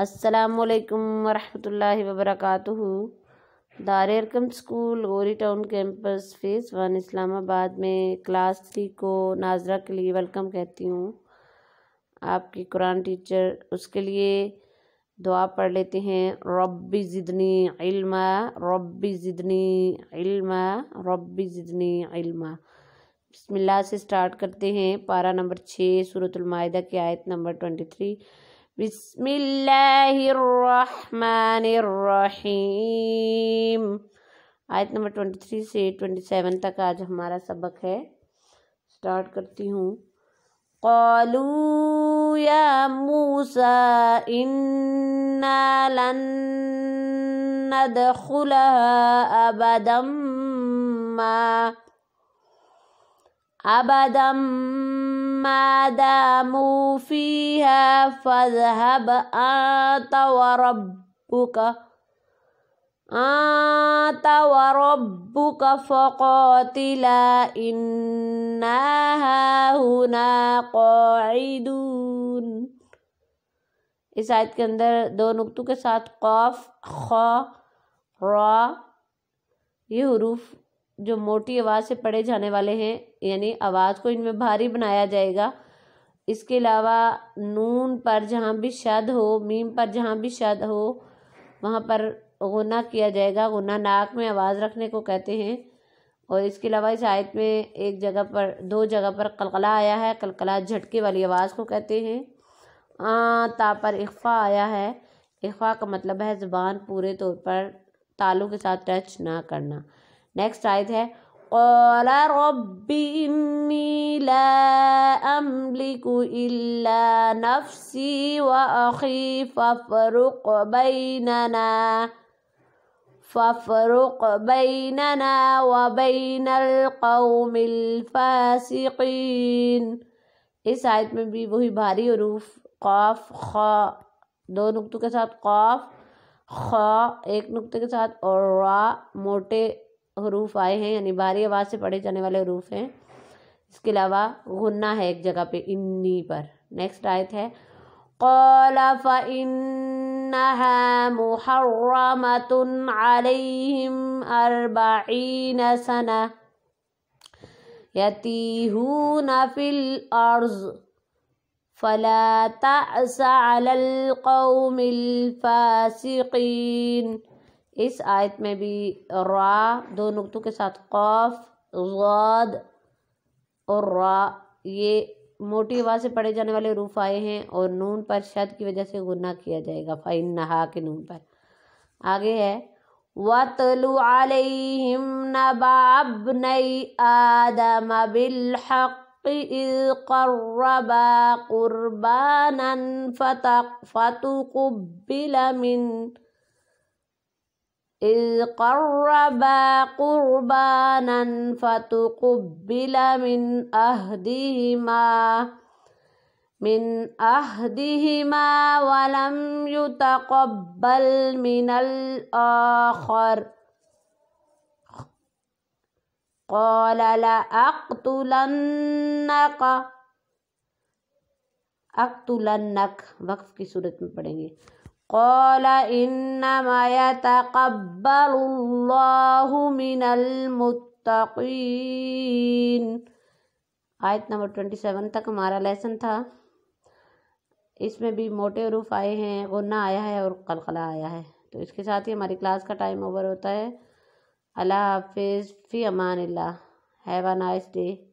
السلام علیکم ورحمۃ اللہ وبرکاتہ Dar Arqam school Gori town campus phase one Islamabad میں کلاس تھری کو ناظرہ کے لیے ویلکم کہتی ہوں آپ کی قرآن ٹیچر اس کے لیے دعا پڑھ لیتے ہیں رب زدنی علما رب زدنی علما رب زدنی علما بسم اللہ سے سٹارٹ کرتے ہیں پارہ نمبر چھ صورت المائدہ کی آیت نمبر ٹوئنٹی تھری بسم اللہ الرحمن الرحیم آیت نمبر 23 تھری سے 27 سیون تک آج ہمارا سبق ہے سٹارٹ کرتی ہوں کالو یا موسا ان خلح ابدم اب دم ما داموا فيها فاذهب أنت وربك أنت وربك فقاتلا إنا هاهنا قاعدون اس آیت کے اندر دو नुकतों کے ساتھ قاف خا را یہ حروف جو موٹی آواز سے پڑھے جانے والے ہیں یعنی آواز کو ان میں بھاری بنایا جائے گا اس کے علاوہ نون پر جہاں بھی شد ہو میم پر جہاں بھی شد ہو وہاں پر غنہ کیا جائے گا غنہ ناک میں آواز رکھنے کو کہتے ہیں اور اس کے علاوہ اس آیت میں ایک جگہ پر دو جگہ پر قلقلہ آیا ہے قلقلہ جھٹکے والی آواز کو کہتے ہیں آ تا پر اخفا آیا ہے اخفا کا مطلب ہے زبان پورے طور پر تالوں کے ساتھ ٹچ نہ کرنا نیکسٹ آیت ہے قال رب انی لا املک الا نفسی و ففرق بیننا فرو قبین وبین الفاسقین اس آیت میں بھی وہی بھاری حروف قاف خا دو نقطوں کے ساتھ قاف خا ایک نقطے کے ساتھ اور را موٹے حروف آئے ہیں یعنی بھاری آواز سے پڑھے جانے والے حروف ہیں اس کے علاوہ غنہ ہے ایک جگہ پہ انی پر نیکسٹ آیت عليهم أربعين سنة يتيهون علیہم اربعین فلا تأس على القوم الفاسقين اس آیت میں بھی را دو نقطوں کے ساتھ قوف غاد اور را یہ موٹی آواز سے پڑھے جانے والے روف آئے ہیں اور نون پر شد کی وجہ سے غنہ کیا جائے گا فائن نہا کے نون پر آگے ہے وَطْلُ عَلَيْهِمْ نَبَعَ نَبَعَبْنَيْ آدَمَ بِالْحَقِّ اِذْ قَرَّبَا قُرْبَانًا فَتَقْ فَتُقُبِّلَ مِنْ إذ قربا قربانا فتقبل من من من أهدهما أهدهما ولم يتقبل الآخر قال لأقتلنك أقتلنك وقف کی صورت میں پڑھیں گے قال يتقبل الله من المتقین آیت نمبر 27 تک ہمارا لیسن تھا اس میں بھی موٹے عروف آئے ہیں غنہ آیا ہے اور قلقلہ آیا ہے تو اس کے ساتھ ہی ہماری کلاس کا ٹائم اوور ہوتا ہے اللہ حافظ فی امان اللہ ہیو اے نائس ڈے